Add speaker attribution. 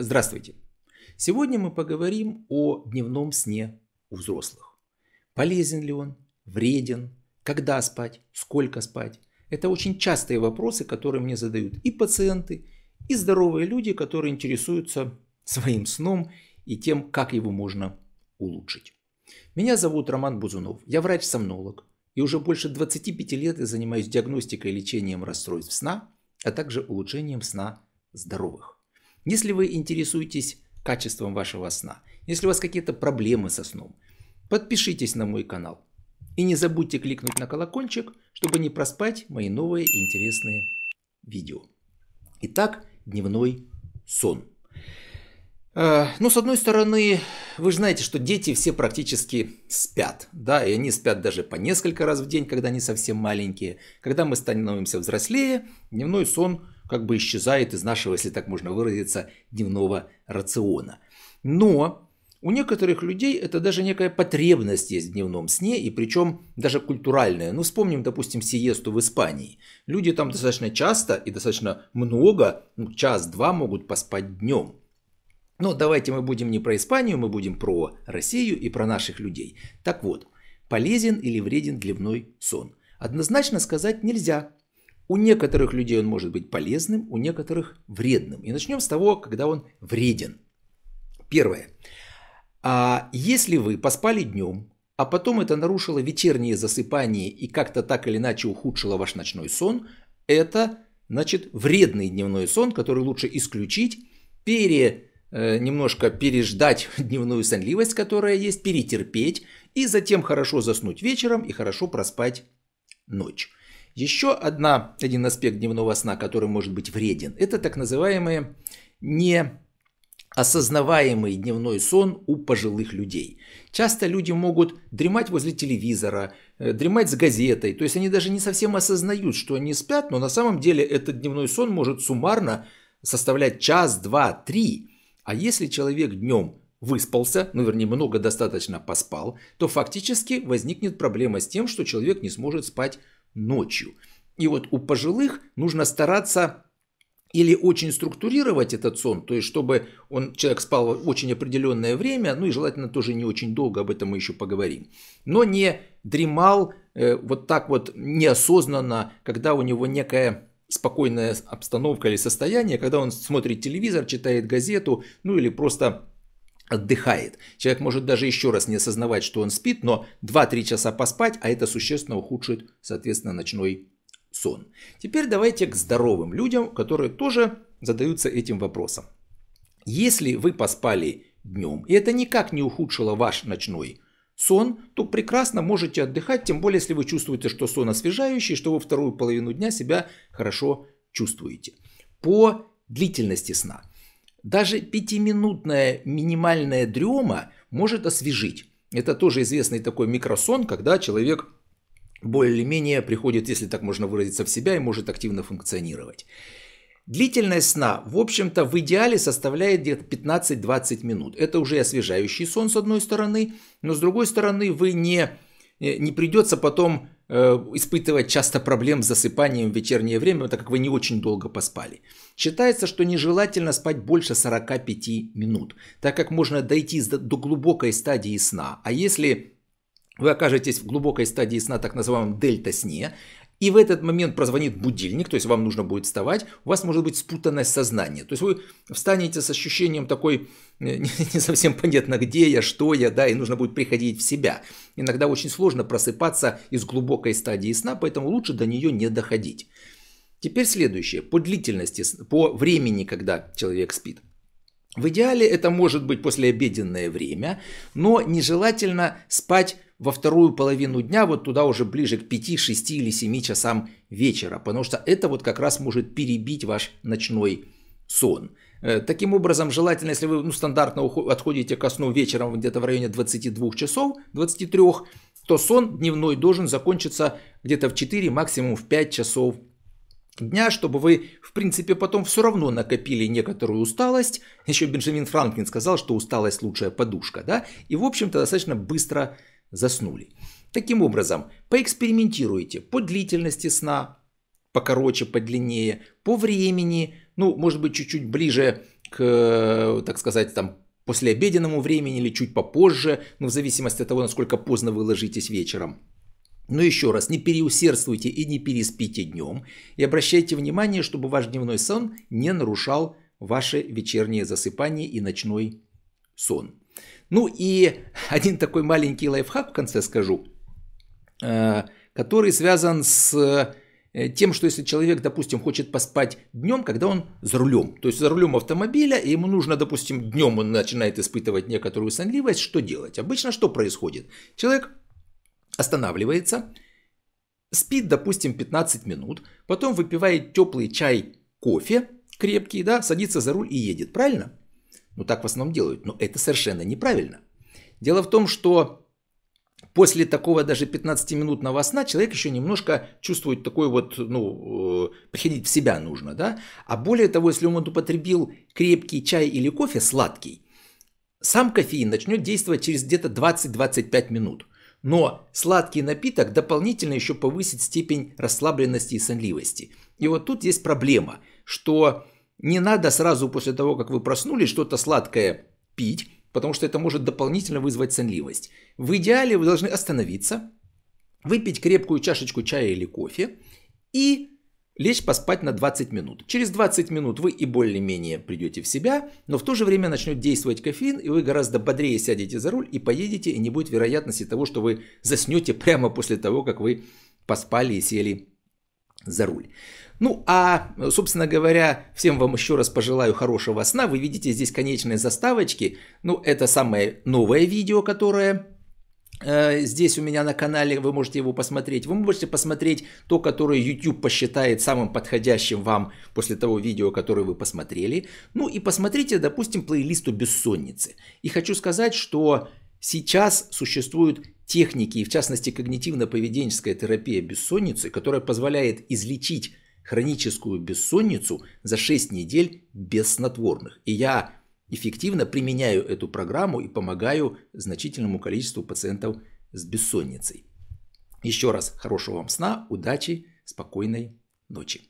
Speaker 1: Здравствуйте! Сегодня мы поговорим о дневном сне у взрослых. Полезен ли он? Вреден? Когда спать? Сколько спать? Это очень частые вопросы, которые мне задают и пациенты, и здоровые люди, которые интересуются своим сном и тем, как его можно улучшить. Меня зовут Роман Бузунов, я врач-сомнолог и уже больше 25 лет я занимаюсь диагностикой и лечением расстройств сна, а также улучшением сна здоровых. Если вы интересуетесь качеством вашего сна, если у вас какие-то проблемы со сном, подпишитесь на мой канал. И не забудьте кликнуть на колокольчик, чтобы не проспать мои новые интересные видео. Итак, дневной сон. Э, ну, с одной стороны, вы же знаете, что дети все практически спят, да, и они спят даже по несколько раз в день, когда они совсем маленькие. Когда мы становимся взрослее, дневной сон как бы исчезает из нашего, если так можно выразиться, дневного рациона. Но у некоторых людей это даже некая потребность есть в дневном сне, и причем даже культуральная. Ну, вспомним, допустим, сиесту в Испании. Люди там достаточно часто и достаточно много, ну, час-два могут поспать днем. Но давайте мы будем не про Испанию, мы будем про Россию и про наших людей. Так вот, полезен или вреден дневной сон? Однозначно сказать нельзя, у некоторых людей он может быть полезным, у некоторых вредным. И начнем с того, когда он вреден. Первое. А если вы поспали днем, а потом это нарушило вечернее засыпание и как-то так или иначе ухудшило ваш ночной сон, это значит вредный дневной сон, который лучше исключить, пере, э, немножко переждать дневную сонливость, которая есть, перетерпеть и затем хорошо заснуть вечером и хорошо проспать ночь. Еще одна, один аспект дневного сна, который может быть вреден, это так называемый неосознаваемый дневной сон у пожилых людей. Часто люди могут дремать возле телевизора, э, дремать с газетой, то есть они даже не совсем осознают, что они спят, но на самом деле этот дневной сон может суммарно составлять час, два, три. А если человек днем выспался, ну вернее много достаточно поспал, то фактически возникнет проблема с тем, что человек не сможет спать ночью. И вот у пожилых нужно стараться или очень структурировать этот сон, то есть чтобы он, человек спал очень определенное время, ну и желательно тоже не очень долго, об этом мы еще поговорим, но не дремал э, вот так вот неосознанно, когда у него некая спокойная обстановка или состояние, когда он смотрит телевизор, читает газету, ну или просто отдыхает. Человек может даже еще раз не осознавать, что он спит, но 2-3 часа поспать, а это существенно ухудшит, соответственно, ночной сон. Теперь давайте к здоровым людям, которые тоже задаются этим вопросом. Если вы поспали днем, и это никак не ухудшило ваш ночной сон, то прекрасно можете отдыхать, тем более, если вы чувствуете, что сон освежающий, что вы вторую половину дня себя хорошо чувствуете. По длительности сна. Даже пятиминутная минимальная дрема может освежить. Это тоже известный такой микросон, когда человек более-менее приходит, если так можно выразиться, в себя и может активно функционировать. Длительность сна, в общем-то, в идеале составляет где-то 15-20 минут. Это уже освежающий сон с одной стороны, но с другой стороны вы не, э, не придется потом Э, испытывать часто проблем с засыпанием в вечернее время, так как вы не очень долго поспали. Считается, что нежелательно спать больше 45 минут, так как можно дойти до глубокой стадии сна. А если вы окажетесь в глубокой стадии сна, так называемом дельта-сне, и в этот момент прозвонит будильник, то есть вам нужно будет вставать, у вас может быть спутанное сознание. То есть вы встанете с ощущением такой, э, не, не совсем понятно, где я, что я, да, и нужно будет приходить в себя. Иногда очень сложно просыпаться из глубокой стадии сна, поэтому лучше до нее не доходить. Теперь следующее. По длительности, по времени, когда человек спит. В идеале это может быть послеобеденное время, но нежелательно спать во вторую половину дня, вот туда уже ближе к 5, 6 или 7 часам вечера, потому что это вот как раз может перебить ваш ночной сон. Э, таким образом, желательно, если вы ну, стандартно отходите ко сну вечером где-то в районе 22 часов, 23, то сон дневной должен закончиться где-то в 4, максимум в 5 часов дня, чтобы вы, в принципе, потом все равно накопили некоторую усталость. Еще Бенджамин Франклин сказал, что усталость лучшая подушка, да? И, в общем-то, достаточно быстро заснули. Таким образом, поэкспериментируйте по длительности сна, покороче, подлиннее, по времени, ну, может быть, чуть-чуть ближе к, так сказать, там, после обеденному времени или чуть попозже, ну, в зависимости от того, насколько поздно вы ложитесь вечером. Но еще раз, не переусердствуйте и не переспите днем. И обращайте внимание, чтобы ваш дневной сон не нарушал ваше вечернее засыпание и ночной сон. Ну и один такой маленький лайфхак в конце скажу, э, который связан с э, тем, что если человек, допустим, хочет поспать днем, когда он за рулем, то есть за рулем автомобиля, и ему нужно, допустим, днем он начинает испытывать некоторую сонливость, что делать? Обычно что происходит? Человек останавливается, спит, допустим, 15 минут, потом выпивает теплый чай, кофе крепкий, да, садится за руль и едет, правильно? Ну так в основном делают, но это совершенно неправильно. Дело в том, что после такого даже 15-минутного сна человек еще немножко чувствует такой вот, ну, э, приходить в себя нужно, да? А более того, если он употребил крепкий чай или кофе, сладкий, сам кофеин начнет действовать через где-то 20-25 минут – но сладкий напиток дополнительно еще повысит степень расслабленности и сонливости. И вот тут есть проблема, что не надо сразу после того, как вы проснулись, что-то сладкое пить, потому что это может дополнительно вызвать сонливость. В идеале вы должны остановиться, выпить крепкую чашечку чая или кофе и лечь поспать на 20 минут. Через 20 минут вы и более-менее придете в себя, но в то же время начнет действовать кофеин, и вы гораздо бодрее сядете за руль и поедете, и не будет вероятности того, что вы заснете прямо после того, как вы поспали и сели за руль. Ну а, собственно говоря, всем вам еще раз пожелаю хорошего сна. Вы видите здесь конечные заставочки. Ну, это самое новое видео, которое Э, здесь у меня на канале вы можете его посмотреть. Вы можете посмотреть то, которое YouTube посчитает самым подходящим вам после того видео, которое вы посмотрели. Ну и посмотрите, допустим, плейлисту «Бессонницы». И хочу сказать, что сейчас существуют техники, и в частности когнитивно-поведенческая терапия бессонницы, которая позволяет излечить хроническую бессонницу за 6 недель без снотворных. И я эффективно применяю эту программу и помогаю значительному количеству пациентов с бессонницей. Еще раз хорошего вам сна, удачи, спокойной ночи.